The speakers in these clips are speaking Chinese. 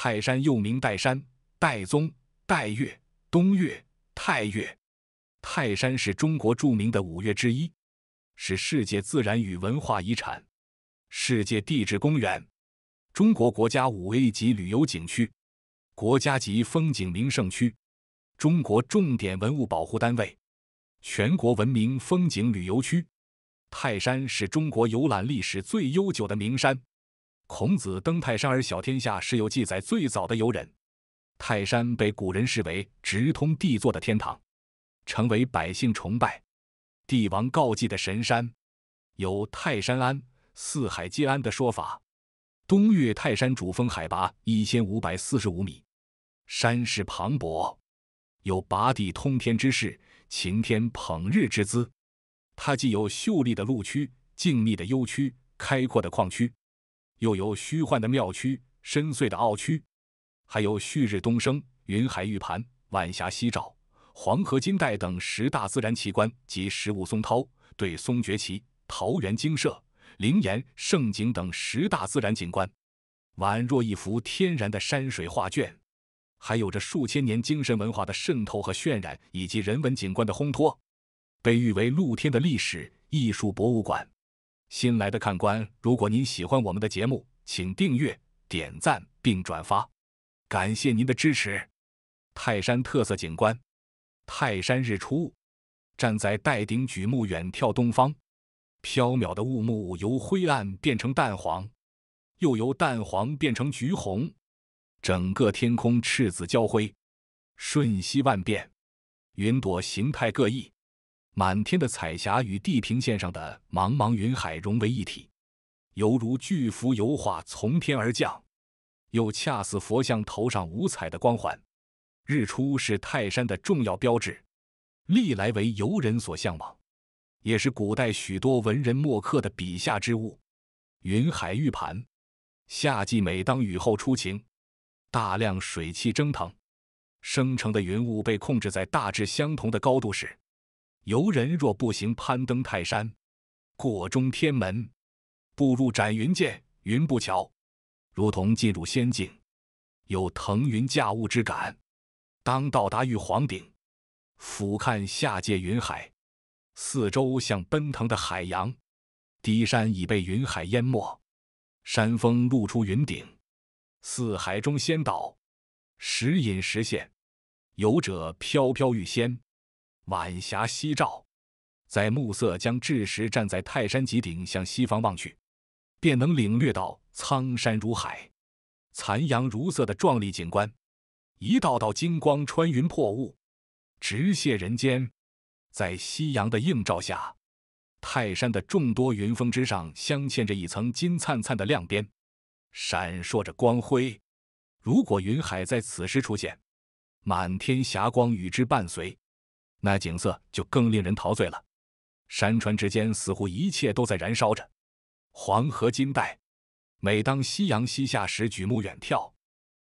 泰山又名岱山、岱宗、岱岳、东岳、太岳。泰山是中国著名的五岳之一，是世界自然与文化遗产、世界地质公园、中国国家五 A 级旅游景区、国家级风景名胜区、中国重点文物保护单位、全国文明风景旅游区。泰山是中国游览历史最悠久的名山。孔子登泰山而小天下是有记载最早的游人。泰山被古人视为直通帝座的天堂，成为百姓崇拜、帝王告祭的神山，有“泰山安，四海皆安”的说法。东岳泰山主峰海拔一千五百四十五米，山势磅礴，有拔地通天之势，擎天捧日之姿。它既有秀丽的陆区、静谧的幽区、开阔的矿区。又有虚幻的庙区、深邃的奥区，还有旭日东升、云海玉盘、晚霞夕照、黄河金带等十大自然奇观及十五松涛、对松崛起、桃源精舍、灵岩胜景等十大自然景观，宛若一幅天然的山水画卷。还有着数千年精神文化的渗透和渲染，以及人文景观的烘托，被誉为露天的历史艺术博物馆。新来的看官，如果您喜欢我们的节目，请订阅、点赞并转发，感谢您的支持。泰山特色景观——泰山日出，站在岱顶举目远眺东方，飘渺的雾幕由灰暗变成淡黄，又由淡黄变成橘红，整个天空赤紫交辉，瞬息万变，云朵形态各异。满天的彩霞与地平线上的茫茫云海融为一体，犹如巨幅油画从天而降，又恰似佛像头上五彩的光环。日出是泰山的重要标志，历来为游人所向往，也是古代许多文人墨客的笔下之物。云海玉盘，夏季每当雨后出晴，大量水汽蒸腾，生成的云雾被控制在大致相同的高度时。游人若步行攀登泰山，过中天门，步入斩云涧、云步桥，如同进入仙境，有腾云驾雾之感。当到达玉皇顶，俯瞰下界云海，四周像奔腾的海洋，低山已被云海淹没，山峰露出云顶，四海中仙岛时隐时现，游者飘飘欲仙。晚霞夕照，在暮色将至时，站在泰山极顶向西方望去，便能领略到苍山如海、残阳如色的壮丽景观。一道道金光穿云破雾，直泻人间。在夕阳的映照下，泰山的众多云峰之上镶嵌着一层金灿灿的亮边，闪烁着光辉。如果云海在此时出现，满天霞光与之伴随。那景色就更令人陶醉了。山川之间似乎一切都在燃烧着，黄河金带。每当夕阳西下时，举目远眺，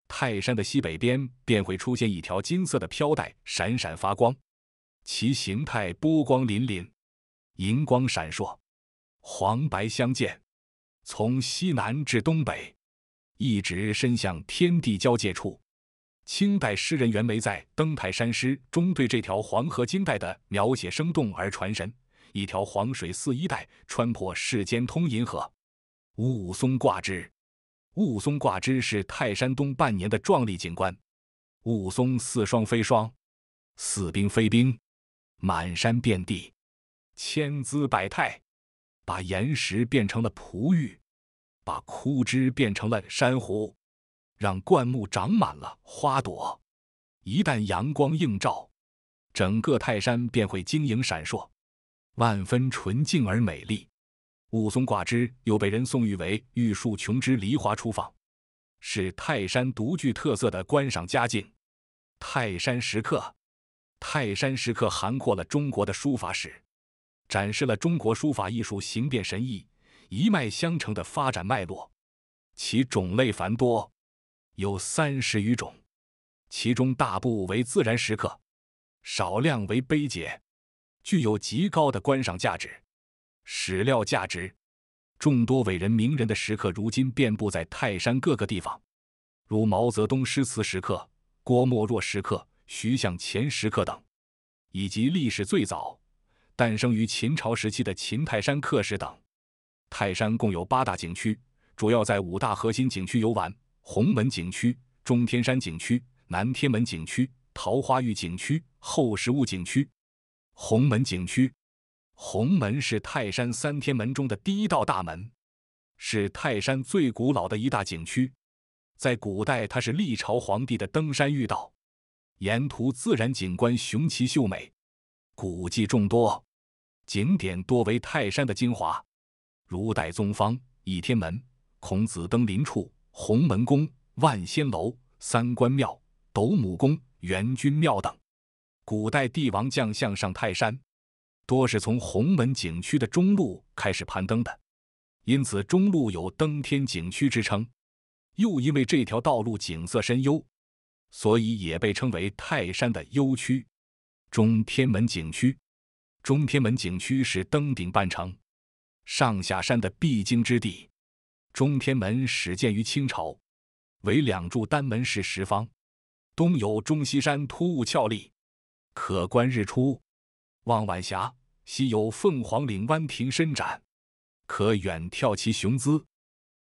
泰山的西北边便会出现一条金色的飘带，闪闪发光，其形态波光粼粼，银光闪烁，黄白相间，从西南至东北，一直伸向天地交界处。清代诗人袁枚在《登泰山诗》中对这条黄河金带的描写生动而传神：“一条黄水似衣带，穿破世间通银河。”雾凇挂枝，雾凇挂枝是泰山东半年的壮丽景观。雾凇似霜非霜，似冰非冰，满山遍地，千姿百态，把岩石变成了璞玉，把枯枝变成了珊瑚。让灌木长满了花朵，一旦阳光映照，整个泰山便会晶莹闪烁，万分纯净而美丽。雾凇挂枝又被人颂誉为“玉树琼枝梨花初放”，是泰山独具特色的观赏佳境。泰山石刻，泰山石刻涵括了中国的书法史，展示了中国书法艺术形变神异、一脉相承的发展脉络，其种类繁多。有三十余种，其中大部为自然石刻，少量为碑碣，具有极高的观赏价值、史料价值。众多伟人名人的石刻如今遍布在泰山各个地方，如毛泽东诗词石刻、郭沫若石刻、徐向前石刻等，以及历史最早、诞生于秦朝时期的秦泰山刻石等。泰山共有八大景区，主要在五大核心景区游玩。红门景区、中天山景区、南天门景区、桃花峪景区、后石坞景区。红门景区，红门是泰山三天门中的第一道大门，是泰山最古老的一大景区。在古代，它是历朝皇帝的登山御道，沿途自然景观雄奇秀美，古迹众多，景点多为泰山的精华，如岱宗坊、倚天门、孔子登临处。红门宫、万仙楼、三官庙、斗母宫、元君庙等，古代帝王将相上泰山，多是从红门景区的中路开始攀登的，因此中路有“登天景区”之称。又因为这条道路景色深幽，所以也被称为泰山的幽区——中天门景区。中天门景区是登顶半程、上下山的必经之地。中天门始建于清朝，为两柱单门式石坊。东有中西山突兀峭立，可观日出、望晚霞；西有凤凰岭弯亭伸展，可远眺其雄姿，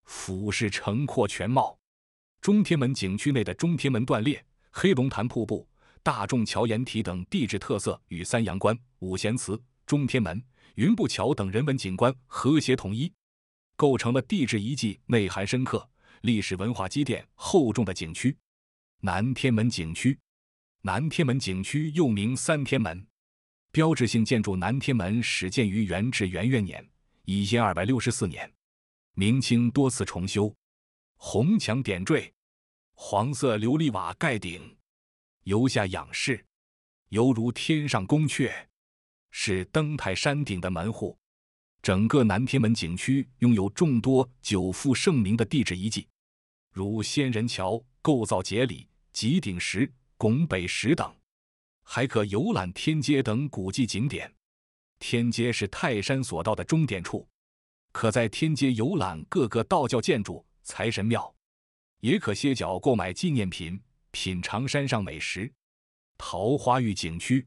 俯视城廓全貌。中天门景区内的中天门断裂、黑龙潭瀑布、大众桥岩体等地质特色与三阳关、五贤祠、中天门、云步桥等人文景观和谐统一。构成了地质遗迹，内涵深刻，历史文化积淀厚重的景区——南天门景区。南天门景区又名三天门，标志性建筑南天门始建于元至元元年 （1264 年），明清多次重修。红墙点缀，黄色琉璃瓦盖顶，由下仰视，犹如天上宫阙，是登台山顶的门户。整个南天门景区拥有众多久负盛名的地质遗迹，如仙人桥构造节理、极顶石、拱北石等，还可游览天街等古迹景点。天街是泰山索道的终点处，可在天街游览各个道教建筑、财神庙，也可歇脚购买纪念品、品尝山上美食。桃花峪景区，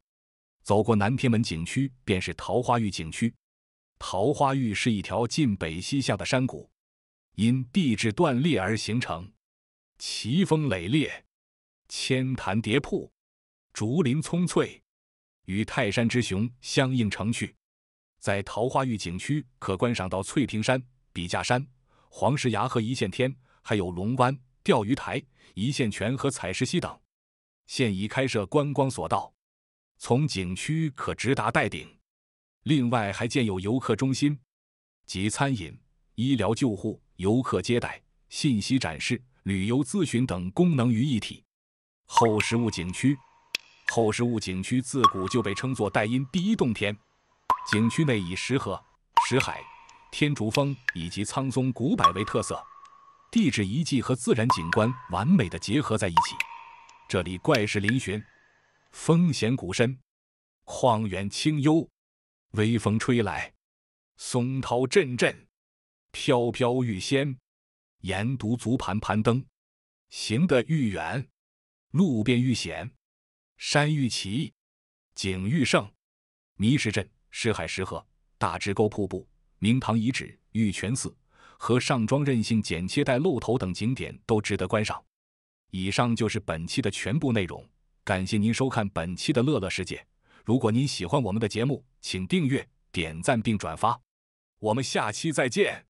走过南天门景区便是桃花峪景区。桃花峪是一条晋北西向的山谷，因地质断裂而形成，奇峰垒列，千潭叠瀑，竹林葱翠，与泰山之雄相映成趣。在桃花峪景区，可观赏到翠屏山、笔架山、黄石崖和一线天，还有龙湾、钓鱼台、一线泉和采石溪等。现已开设观光索道，从景区可直达岱顶。另外，还建有游客中心，及餐饮、医疗救护、游客接待、信息展示、旅游咨询等功能于一体。后石物景区，后石物景区自古就被称作代因第一洞天。景区内以石河、石海、天竺峰以及苍松古柏为特色，地质遗迹和自然景观完美的结合在一起。这里怪石嶙峋，峰险谷深，旷远清幽。微风吹来，松涛阵阵，飘飘欲仙。沿独足盘攀登，行得愈远，路便愈险。山愈奇，景愈胜。迷石镇、石海石河、大直沟瀑布、明堂遗址、玉泉寺和上庄任性剪切带露头等景点都值得观赏。以上就是本期的全部内容，感谢您收看本期的《乐乐世界》。如果您喜欢我们的节目，请订阅、点赞并转发。我们下期再见。